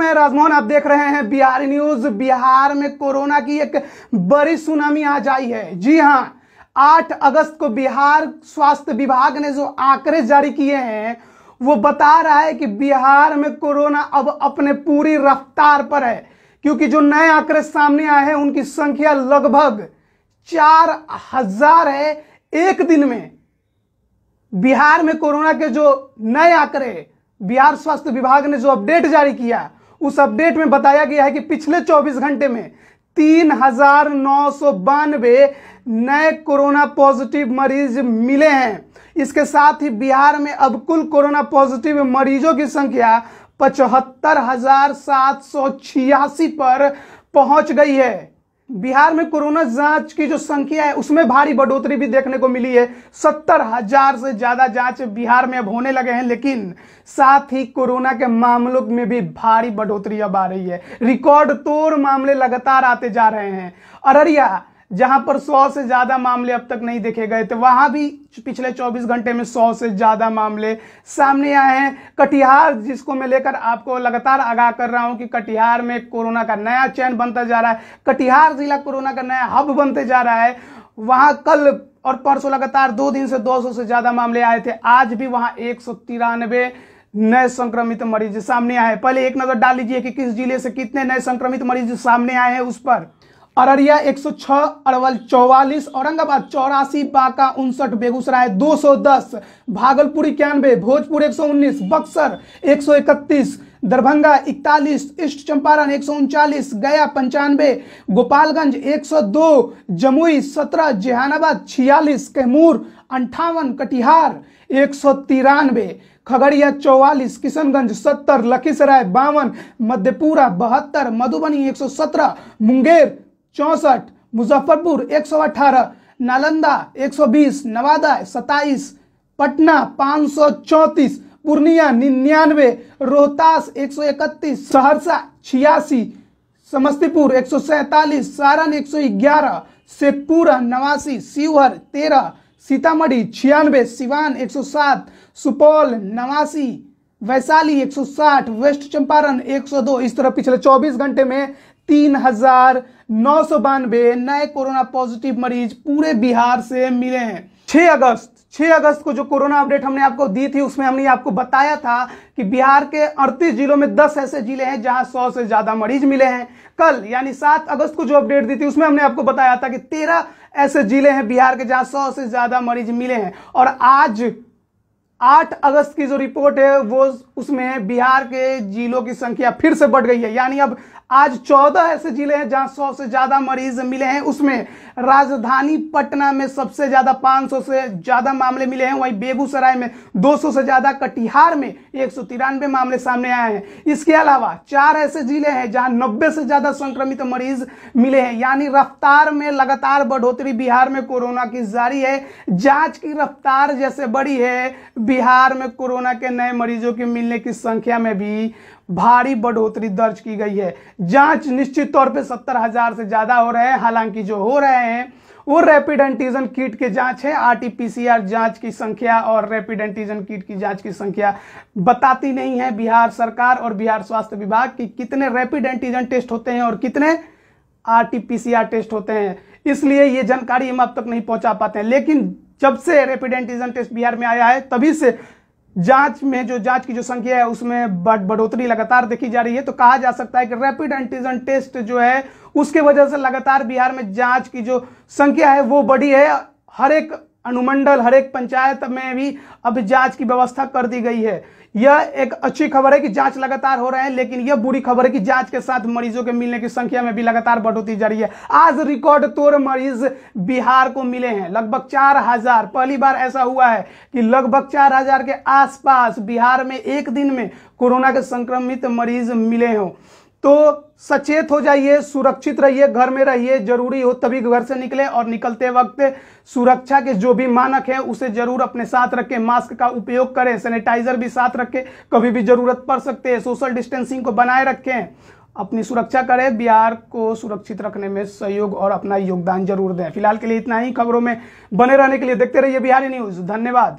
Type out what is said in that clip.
मैं राजमोहन आप देख रहे हैं बिहार न्यूज बिहार में कोरोना की एक बड़ी सुनामी आ जाई है जी हाँ 8 अगस्त को बिहार स्वास्थ्य विभाग ने जो आंकड़े जारी किए हैं वो बता रहा है कि बिहार में कोरोना अब अपने पूरी रफ्तार पर है क्योंकि जो नए आंकड़े सामने आए हैं उनकी संख्या लगभग चार हजार है एक दिन में बिहार में कोरोना के जो नए आंकड़े बिहार स्वास्थ्य विभाग ने जो अपडेट जारी किया उस अपडेट में बताया गया है कि पिछले 24 घंटे में तीन हजार नौ सौ नए कोरोना पॉजिटिव मरीज मिले हैं इसके साथ ही बिहार में अब कुल कोरोना पॉजिटिव मरीजों की संख्या पचहत्तर हजार सात सौ छियासी पर पहुंच गई है बिहार में कोरोना जांच की जो संख्या है उसमें भारी बढ़ोतरी भी देखने को मिली है सत्तर हजार से ज्यादा जांच बिहार में अब होने लगे हैं लेकिन साथ ही कोरोना के मामलों में भी भारी बढ़ोतरी अब आ रही है रिकॉर्ड तोड़ मामले लगातार आते जा रहे हैं अररिया जहां पर 100 से ज्यादा मामले अब तक नहीं देखे गए थे वहां भी पिछले 24 घंटे में 100 से ज्यादा मामले सामने आए हैं कटिहार जिसको मैं लेकर आपको लगातार आगाह कर रहा हूं कि कटिहार में कोरोना का नया चैन बनता जा रहा है कटिहार जिला कोरोना का नया हब बनते जा रहा है वहां कल और परसों लगातार दो दिन से 200 से ज्यादा मामले आए थे आज भी वहां एक नए संक्रमित मरीज सामने आए पहले एक नजर डाल लीजिए कि किस जिले से कितने नए संक्रमित मरीज सामने आए हैं उस पर अररिया 106, अरवल चौवालीस औरंगाबाद चौरासी बांका उनसठ बेगूसराय 210, भागलपुर इक्यानवे भोजपुर 119, बक्सर 131, दरभंगा इकतालीस ईस्ट चंपारण एक गया पंचानवे गोपालगंज 102, जमुई 17, जहानाबाद छियालीस कैमूर अंठावन कटिहार एक सौ तिरानवे खगड़िया चौवालीस किशनगंज सत्तर लखीसराय बावन मध्यपुरा बहत्तर मधुबनी 117 मुंगेर चौसठ मुजफ्फरपुर एक सौ अठारह नालंदा एक सौ बीस नवादा सताइस पटना सौ चौंतीस पूर्णिया निन्यानवे रोहतास एक सौ इकतीस सहरसा छियासी समस्तीपुर एक सौ सैतालीस सारण एक सौ ग्यारह शेखपुरा नवासी शिवहर तेरह सीतामढ़ी छियानवे सिवान एक सौ सात सुपौल नवासी वैशाली 160, वेस्ट चंपारण 102 इस तरह पिछले 24 घंटे में तीन हजार नौ सौ बानवे नए कोरोना पॉजिटिव मरीज पूरे बिहार से मिले हैं 6 अगस्त 6 अगस्त को जो कोरोना अपडेट हमने आपको दी थी उसमें हमने आपको बताया था कि बिहार के 38 जिलों में 10 ऐसे जिले हैं जहां 100 से ज्यादा मरीज मिले हैं कल यानी 7 अगस्त को जो अपडेट दी थी उसमें हमने आपको बताया था कि 13 ऐसे जिले हैं बिहार के जहां 100 से ज्यादा मरीज मिले हैं और आज आठ अगस्त की जो रिपोर्ट है वो उसमें बिहार के जिलों की संख्या फिर से बढ़ गई है यानी अब आज चौदह ऐसे जिले हैं जहां सौ से ज़्यादा मरीज मिले हैं उसमें राजधानी पटना में सबसे ज़्यादा पांच सौ से ज़्यादा मामले मिले हैं वहीं बेगूसराय में दो सौ से ज़्यादा कटिहार में एक सौ तिरानवे मामले सामने आए हैं इसके अलावा चार ऐसे जिले हैं जहां नब्बे से ज़्यादा संक्रमित मरीज मिले हैं यानी रफ्तार में लगातार बढ़ोतरी बिहार में कोरोना की जारी है जांच की रफ्तार जैसे बड़ी है बिहार में कोरोना के नए मरीजों के मिलने की संख्या में भी भारी बढ़ोतरी दर्ज की गई है जांच निश्चित तौर पे सत्तर हजार से ज्यादा हो रहे हैं हालांकि जो हो रहे हैं वो रैपिड एंटीजन किट के जांच है आरटीपीसीआर जांच की संख्या और रैपिड एंटीजन किट की जांच की संख्या बताती नहीं है बिहार सरकार और बिहार स्वास्थ्य विभाग की कितने रैपिड एंटीजन टेस्ट होते हैं और कितने आरटीपीसीआर टेस्ट होते हैं इसलिए ये जानकारी हम अब तक नहीं पहुंचा पाते हैं लेकिन जब से रेपिड एंटीजन टेस्ट बिहार में आया है तभी से जांच में जो जांच की जो संख्या है उसमें बढ़ बढ़ोतरी लगातार देखी जा रही है तो कहा जा सकता है कि रैपिड एंटीजन टेस्ट जो है उसके वजह से लगातार बिहार में जांच की जो संख्या है वो बढ़ी है हर एक अनुमंडल हर एक पंचायत में भी अब जांच की व्यवस्था कर दी गई है यह एक अच्छी खबर है कि जांच लगातार हो रहे हैं लेकिन यह बुरी खबर है कि जांच के साथ मरीजों के मिलने की संख्या में भी लगातार बढ़ोतरी जारी है आज रिकॉर्ड तोड़ मरीज बिहार को मिले हैं लगभग चार हजार पहली बार ऐसा हुआ है कि लगभग चार हजार के आसपास बिहार में एक दिन में कोरोना के संक्रमित मरीज मिले हों तो सचेत हो जाइए सुरक्षित रहिए घर में रहिए जरूरी हो तभी घर से निकले और निकलते वक्त सुरक्षा के जो भी मानक है उसे जरूर अपने साथ रखें मास्क का उपयोग करें सैनिटाइजर भी साथ रखें कभी भी जरूरत पड़ सकते हैं सोशल डिस्टेंसिंग को बनाए रखें अपनी सुरक्षा करें बिहार को सुरक्षित रखने में सहयोग और अपना योगदान जरूर दें फिलहाल के लिए इतना ही खबरों में बने रहने के लिए देखते रहिए बिहारी न्यूज धन्यवाद